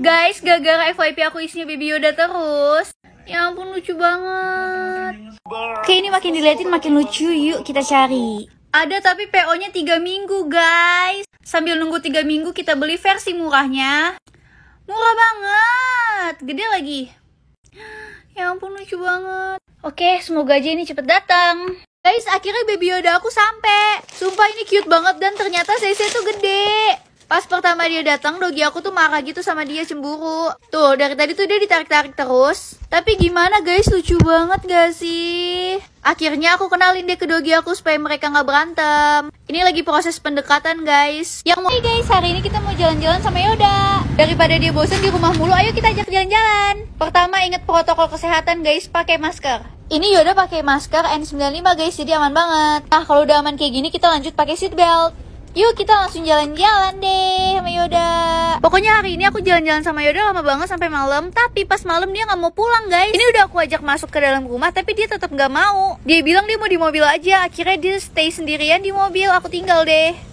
Guys, gara-gara FYP aku isinya Baby Yoda terus. Ya ampun lucu banget. Oke, ini makin diliatin makin lucu. Yuk kita cari. Ada tapi PO-nya 3 minggu, guys. Sambil nunggu 3 minggu kita beli versi murahnya. Murah banget. Gede lagi. Ya ampun lucu banget. Oke, semoga aja ini cepet datang. Guys, akhirnya baby Yoda aku sampai. Sumpah ini cute banget dan ternyata CC tuh gede. Pas pertama dia datang, dogi aku tuh marah gitu sama dia cemburu. Tuh, dari tadi tuh dia ditarik-tarik terus. Tapi gimana guys, lucu banget gak sih? Akhirnya aku kenalin dia ke dogi aku supaya mereka gak berantem. Ini lagi proses pendekatan guys. Yang mau hey guys, hari ini kita mau jalan-jalan sama Yoda. Daripada dia bosan di rumah mulu, ayo kita ajak jalan-jalan. Pertama inget protokol kesehatan guys, pakai masker. Ini Yoda pakai masker N95 guys, jadi aman banget. Nah, kalau udah aman kayak gini kita lanjut pakai seatbelt. Yuk kita langsung jalan-jalan deh sama Yoda Pokoknya hari ini aku jalan-jalan sama Yoda lama banget sampai malam Tapi pas malam dia nggak mau pulang guys Ini udah aku ajak masuk ke dalam rumah tapi dia tetap nggak mau Dia bilang dia mau di mobil aja Akhirnya dia stay sendirian di mobil Aku tinggal deh